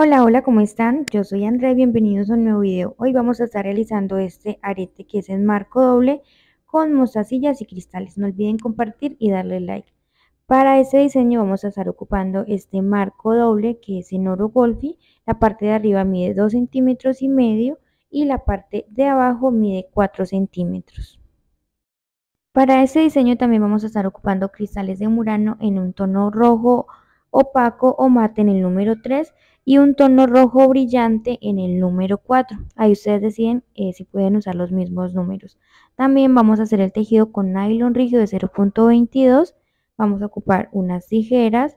Hola, hola, ¿cómo están? Yo soy Andrea y bienvenidos a un nuevo video. Hoy vamos a estar realizando este arete que es en marco doble con mostacillas y cristales. No olviden compartir y darle like. Para este diseño vamos a estar ocupando este marco doble que es en oro golfi. La parte de arriba mide 2 centímetros y medio y la parte de abajo mide 4 centímetros. Para este diseño también vamos a estar ocupando cristales de murano en un tono rojo opaco o mate en el número 3 y un tono rojo brillante en el número 4. Ahí ustedes deciden eh, si pueden usar los mismos números. También vamos a hacer el tejido con nylon rígido de 0.22. Vamos a ocupar unas tijeras,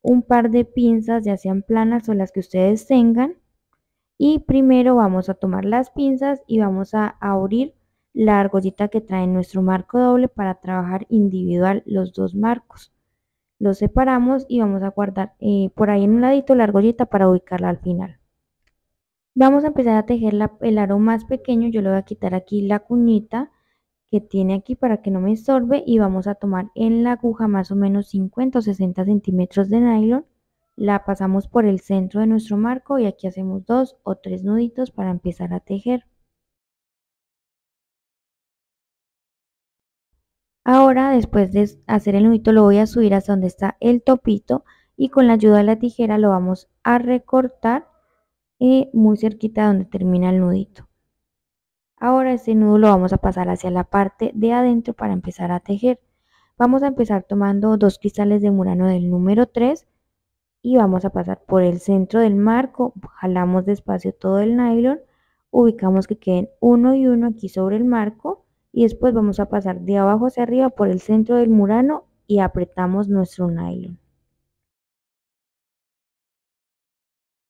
un par de pinzas, ya sean planas o las que ustedes tengan. Y primero vamos a tomar las pinzas y vamos a abrir la argollita que trae nuestro marco doble para trabajar individual los dos marcos. Lo separamos y vamos a guardar eh, por ahí en un ladito la argollita para ubicarla al final. Vamos a empezar a tejer la, el aro más pequeño. Yo le voy a quitar aquí la cuñita que tiene aquí para que no me estorbe y vamos a tomar en la aguja más o menos 50 o 60 centímetros de nylon. La pasamos por el centro de nuestro marco y aquí hacemos dos o tres nuditos para empezar a tejer. Ahora, después de hacer el nudito, lo voy a subir hasta donde está el topito y con la ayuda de la tijera lo vamos a recortar eh, muy cerquita donde termina el nudito. Ahora este nudo lo vamos a pasar hacia la parte de adentro para empezar a tejer. Vamos a empezar tomando dos cristales de murano del número 3 y vamos a pasar por el centro del marco, jalamos despacio todo el nylon, ubicamos que queden uno y uno aquí sobre el marco y después vamos a pasar de abajo hacia arriba por el centro del murano y apretamos nuestro nylon.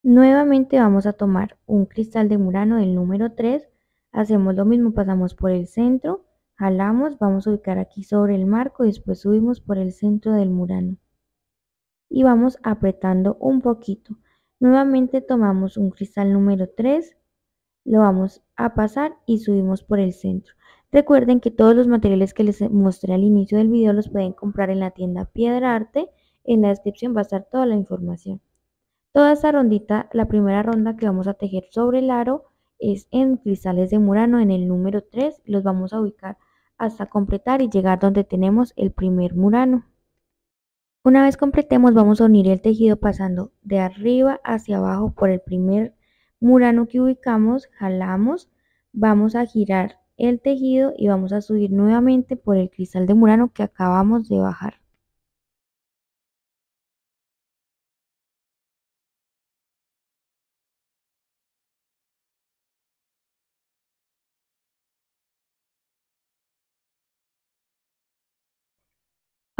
Nuevamente vamos a tomar un cristal de murano del número 3, hacemos lo mismo, pasamos por el centro, jalamos, vamos a ubicar aquí sobre el marco y después subimos por el centro del murano. Y vamos apretando un poquito. Nuevamente tomamos un cristal número 3, lo vamos a pasar y subimos por el centro. Recuerden que todos los materiales que les mostré al inicio del video los pueden comprar en la tienda Piedra Arte. En la descripción va a estar toda la información. Toda esta rondita, la primera ronda que vamos a tejer sobre el aro es en cristales de Murano en el número 3. Los vamos a ubicar hasta completar y llegar donde tenemos el primer Murano. Una vez completemos vamos a unir el tejido pasando de arriba hacia abajo por el primer Murano que ubicamos, jalamos, vamos a girar el tejido y vamos a subir nuevamente por el cristal de murano que acabamos de bajar.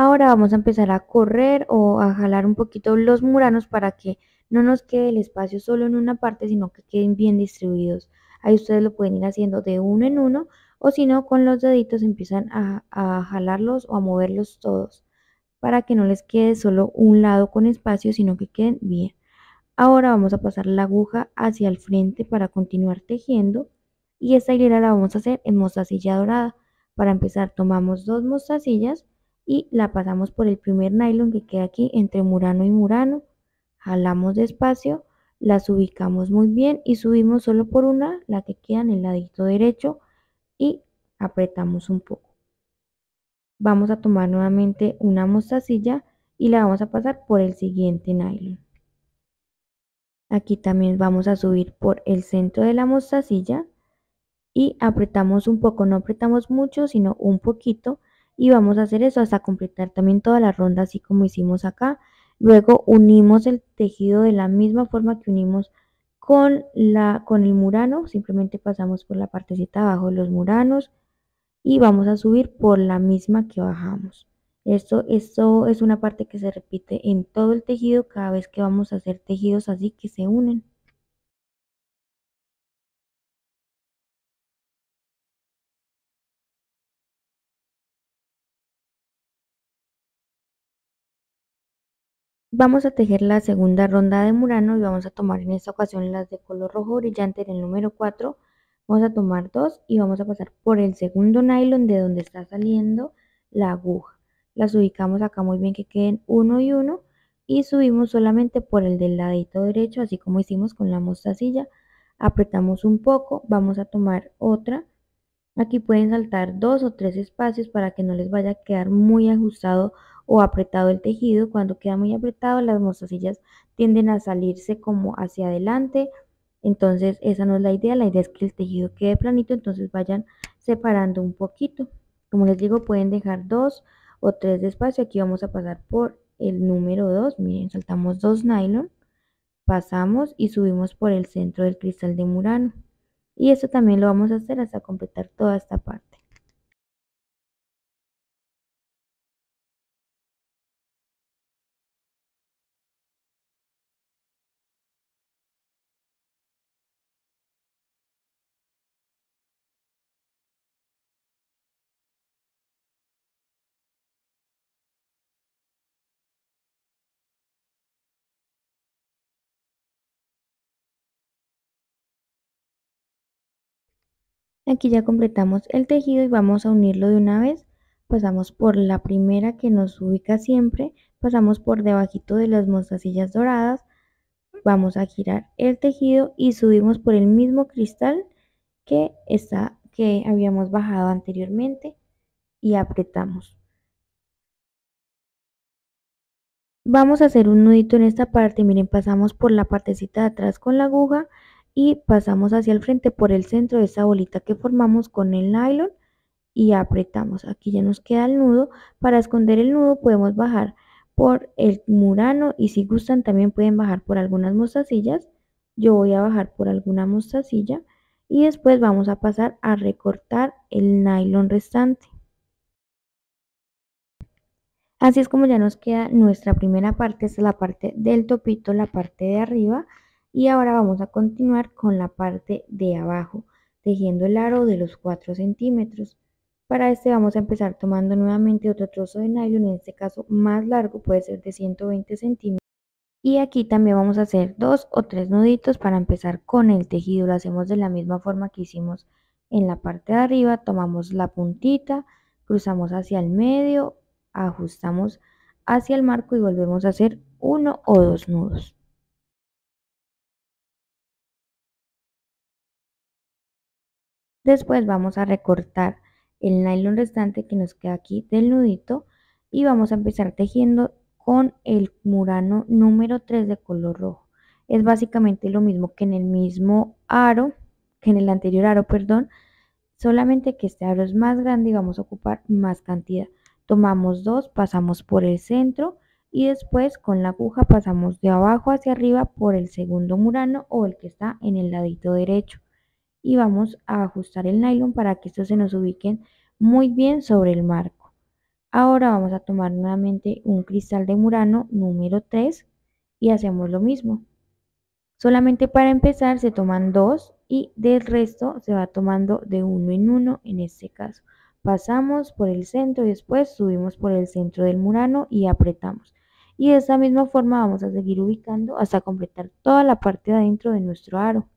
Ahora vamos a empezar a correr o a jalar un poquito los muranos para que no nos quede el espacio solo en una parte, sino que queden bien distribuidos. Ahí ustedes lo pueden ir haciendo de uno en uno o si no con los deditos empiezan a, jalarlos o a moverlos todos para que no les quede solo un lado con espacio sino que queden bien. Ahora vamos a pasar la aguja hacia el frente para continuar tejiendo y esta hilera la vamos a hacer en mostacilla dorada. Para empezar tomamos dos mostacillas y la pasamos por el primer nylon que queda aquí entre murano y murano, jalamos despacio las ubicamos muy bien y subimos solo por una, la que queda en el ladito derecho y apretamos un poco. Vamos a tomar nuevamente una mostacilla y la vamos a pasar por el siguiente nylon. Aquí también vamos a subir por el centro de la mostacilla y apretamos un poco, no apretamos mucho, sino un poquito y vamos a hacer eso hasta completar también toda la ronda así como hicimos acá Luego unimos el tejido de la misma forma que unimos con, la, con el murano, simplemente pasamos por la partecita abajo de los muranos y vamos a subir por la misma que bajamos. Esto, esto es una parte que se repite en todo el tejido cada vez que vamos a hacer tejidos así que se unen. Vamos a tejer la segunda ronda de Murano y vamos a tomar en esta ocasión las de color rojo brillante en el número 4. Vamos a tomar dos y vamos a pasar por el segundo nylon de donde está saliendo la aguja. Las ubicamos acá muy bien que queden uno y uno y subimos solamente por el del ladito derecho, así como hicimos con la mostacilla. Apretamos un poco, vamos a tomar otra. Aquí pueden saltar dos o tres espacios para que no les vaya a quedar muy ajustado o apretado el tejido. Cuando queda muy apretado, las mostacillas tienden a salirse como hacia adelante. Entonces, esa no es la idea. La idea es que el tejido quede planito, entonces vayan separando un poquito. Como les digo, pueden dejar dos o tres de espacio. Aquí vamos a pasar por el número 2. Miren, saltamos dos nylon, pasamos y subimos por el centro del cristal de Murano. Y esto también lo vamos a hacer hasta completar toda esta parte. Aquí ya completamos el tejido y vamos a unirlo de una vez. Pasamos por la primera que nos ubica siempre, pasamos por debajito de las mostacillas doradas, vamos a girar el tejido y subimos por el mismo cristal que, está, que habíamos bajado anteriormente y apretamos. Vamos a hacer un nudito en esta parte, miren, pasamos por la partecita de atrás con la aguja, y pasamos hacia el frente por el centro de esa bolita que formamos con el nylon y apretamos. Aquí ya nos queda el nudo. Para esconder el nudo podemos bajar por el murano y si gustan también pueden bajar por algunas mostacillas. Yo voy a bajar por alguna mostacilla y después vamos a pasar a recortar el nylon restante. Así es como ya nos queda nuestra primera parte, es la parte del topito, la parte de arriba y ahora vamos a continuar con la parte de abajo tejiendo el aro de los 4 centímetros para este vamos a empezar tomando nuevamente otro trozo de nylon en este caso más largo puede ser de 120 centímetros y aquí también vamos a hacer dos o tres nuditos para empezar con el tejido lo hacemos de la misma forma que hicimos en la parte de arriba tomamos la puntita cruzamos hacia el medio ajustamos hacia el marco y volvemos a hacer uno o dos nudos Después vamos a recortar el nylon restante que nos queda aquí del nudito y vamos a empezar tejiendo con el murano número 3 de color rojo. Es básicamente lo mismo que en el mismo aro, que en el anterior aro, perdón, solamente que este aro es más grande y vamos a ocupar más cantidad. Tomamos dos, pasamos por el centro y después con la aguja pasamos de abajo hacia arriba por el segundo murano o el que está en el ladito derecho y vamos a ajustar el nylon para que estos se nos ubiquen muy bien sobre el marco. Ahora vamos a tomar nuevamente un cristal de murano número 3 y hacemos lo mismo. Solamente para empezar se toman dos y del resto se va tomando de uno en uno en este caso. Pasamos por el centro y después subimos por el centro del murano y apretamos. Y de esta misma forma vamos a seguir ubicando hasta completar toda la parte de adentro de nuestro aro.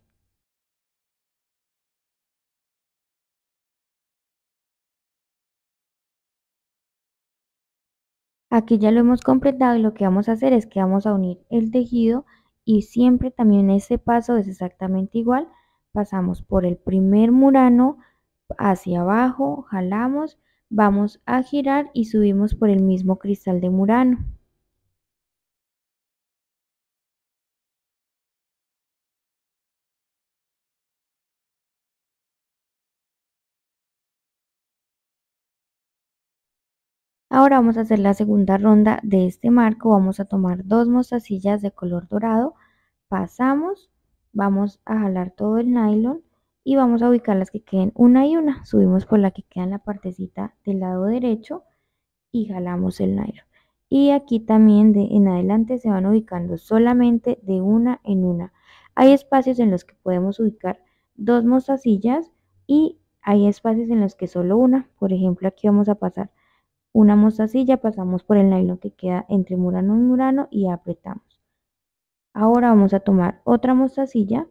Aquí ya lo hemos completado y lo que vamos a hacer es que vamos a unir el tejido y siempre también ese paso es exactamente igual. Pasamos por el primer murano hacia abajo, jalamos, vamos a girar y subimos por el mismo cristal de murano. Ahora vamos a hacer la segunda ronda de este marco. Vamos a tomar dos mostacillas de color dorado, pasamos, vamos a jalar todo el nylon y vamos a ubicar las que queden una y una. Subimos por la que queda en la partecita del lado derecho y jalamos el nylon. Y aquí también de en adelante se van ubicando solamente de una en una. Hay espacios en los que podemos ubicar dos mostacillas y hay espacios en los que solo una. Por ejemplo, aquí vamos a pasar una mostacilla, pasamos por el nylon que queda entre murano y murano y apretamos. Ahora vamos a tomar otra mostacilla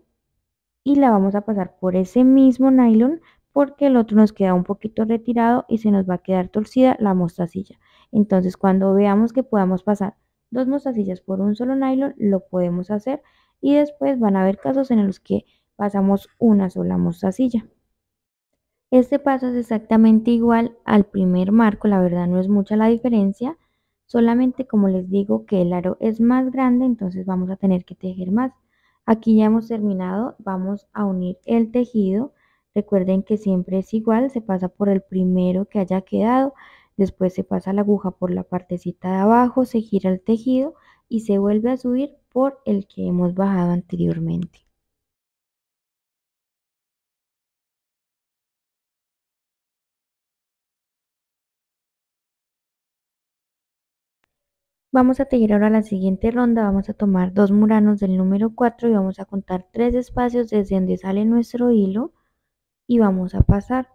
y la vamos a pasar por ese mismo nylon porque el otro nos queda un poquito retirado y se nos va a quedar torcida la mostacilla. Entonces cuando veamos que podamos pasar dos mostacillas por un solo nylon, lo podemos hacer y después van a haber casos en los que pasamos una sola mostacilla. Este paso es exactamente igual al primer marco, la verdad no es mucha la diferencia, solamente como les digo que el aro es más grande, entonces vamos a tener que tejer más. Aquí ya hemos terminado, vamos a unir el tejido. Recuerden que siempre es igual, se pasa por el primero que haya quedado, después se pasa la aguja por la partecita de abajo, se gira el tejido y se vuelve a subir por el que hemos bajado anteriormente. Vamos a tejer ahora la siguiente ronda, vamos a tomar dos muranos del número 4 y vamos a contar tres espacios desde donde sale nuestro hilo y vamos a pasar.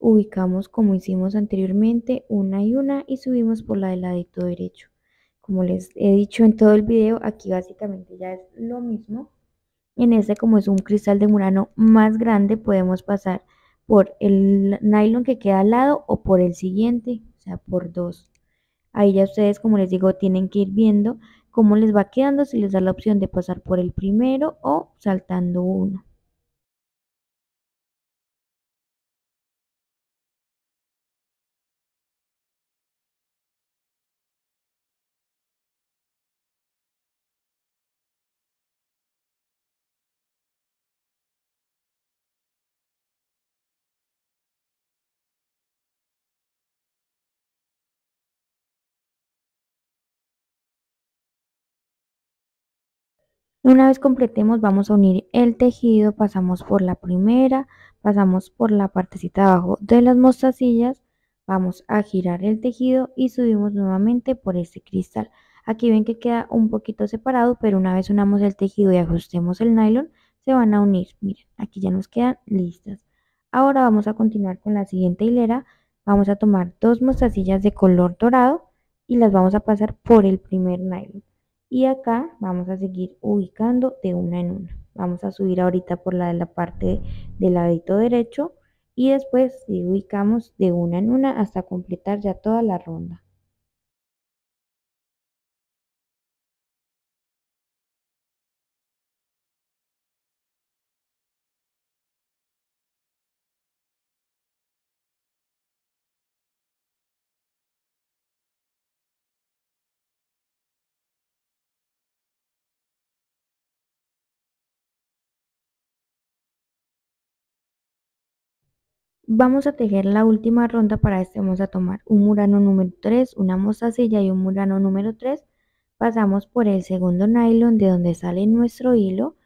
Ubicamos como hicimos anteriormente una y una y subimos por la del ladito derecho. Como les he dicho en todo el video, aquí básicamente ya es lo mismo. En este como es un cristal de murano más grande podemos pasar por el nylon que queda al lado o por el siguiente, o sea por dos. Ahí ya ustedes, como les digo, tienen que ir viendo cómo les va quedando, si les da la opción de pasar por el primero o saltando uno. Una vez completemos vamos a unir el tejido, pasamos por la primera, pasamos por la partecita de abajo de las mostacillas, vamos a girar el tejido y subimos nuevamente por este cristal. Aquí ven que queda un poquito separado, pero una vez unamos el tejido y ajustemos el nylon, se van a unir. Miren, aquí ya nos quedan listas. Ahora vamos a continuar con la siguiente hilera. Vamos a tomar dos mostacillas de color dorado y las vamos a pasar por el primer nylon. Y acá vamos a seguir ubicando de una en una. Vamos a subir ahorita por la de la parte del ladito derecho y después ubicamos de una en una hasta completar ya toda la ronda. Vamos a tejer la última ronda, para este vamos a tomar un murano número 3, una mostacilla y un murano número 3. Pasamos por el segundo nylon de donde sale nuestro hilo,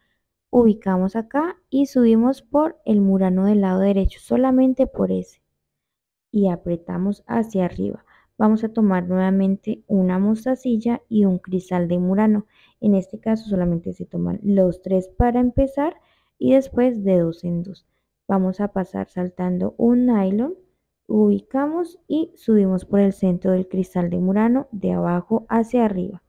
ubicamos acá y subimos por el murano del lado derecho, solamente por ese. Y apretamos hacia arriba. Vamos a tomar nuevamente una mostacilla y un cristal de murano. En este caso solamente se toman los tres para empezar y después de dos en dos. Vamos a pasar saltando un nylon, ubicamos y subimos por el centro del cristal de Murano de abajo hacia arriba.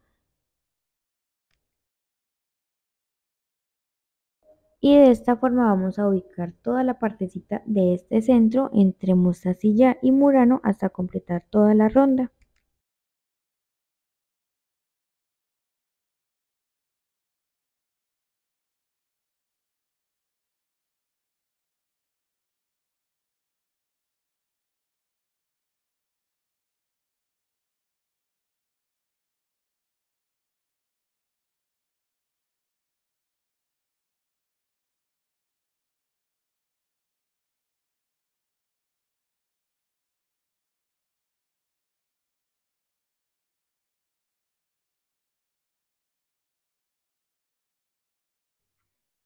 Y de esta forma vamos a ubicar toda la partecita de este centro entre mostacilla y Murano hasta completar toda la ronda.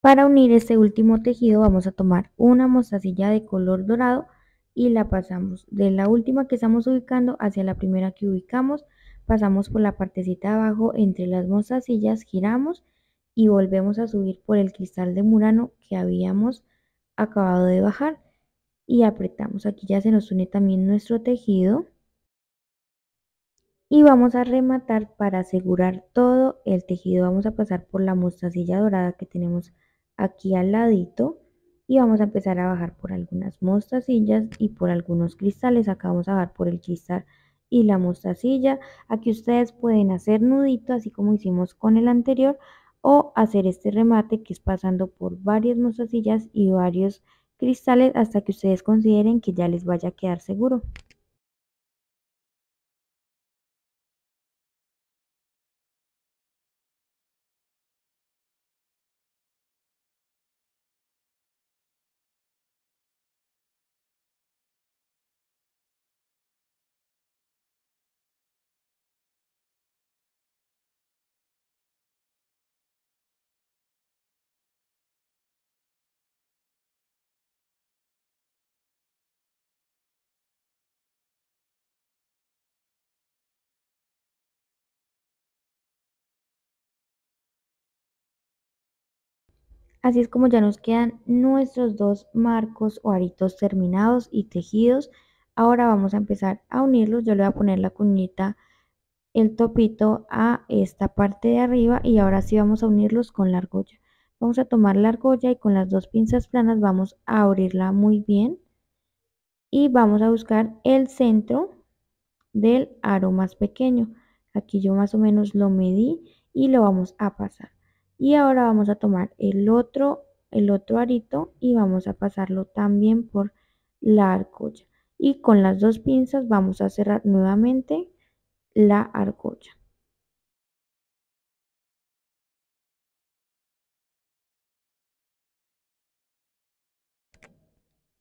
Para unir este último tejido vamos a tomar una mostacilla de color dorado y la pasamos de la última que estamos ubicando hacia la primera que ubicamos, pasamos por la partecita de abajo entre las mostacillas, giramos y volvemos a subir por el cristal de murano que habíamos acabado de bajar y apretamos. Aquí ya se nos une también nuestro tejido y vamos a rematar para asegurar todo el tejido. Vamos a pasar por la mostacilla dorada que tenemos aquí al ladito y vamos a empezar a bajar por algunas mostacillas y por algunos cristales. Acá vamos a bajar por el cristal y la mostacilla. Aquí ustedes pueden hacer nudito así como hicimos con el anterior o hacer este remate que es pasando por varias mostacillas y varios cristales hasta que ustedes consideren que ya les vaya a quedar seguro. Así es como ya nos quedan nuestros dos marcos o aritos terminados y tejidos. Ahora vamos a empezar a unirlos. Yo le voy a poner la cuñita, el topito a esta parte de arriba y ahora sí vamos a unirlos con la argolla. Vamos a tomar la argolla y con las dos pinzas planas vamos a abrirla muy bien. Y vamos a buscar el centro del aro más pequeño. Aquí yo más o menos lo medí y lo vamos a pasar. Y ahora vamos a tomar el otro, el otro arito y vamos a pasarlo también por la argolla. Y con las dos pinzas vamos a cerrar nuevamente la argolla.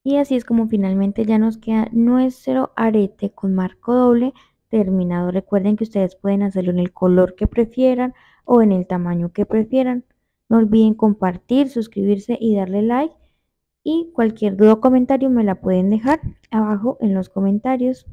Y así es como finalmente ya nos queda nuestro arete con marco doble terminado. Recuerden que ustedes pueden hacerlo en el color que prefieran, o en el tamaño que prefieran. No olviden compartir, suscribirse y darle like. Y cualquier duda o comentario me la pueden dejar abajo en los comentarios.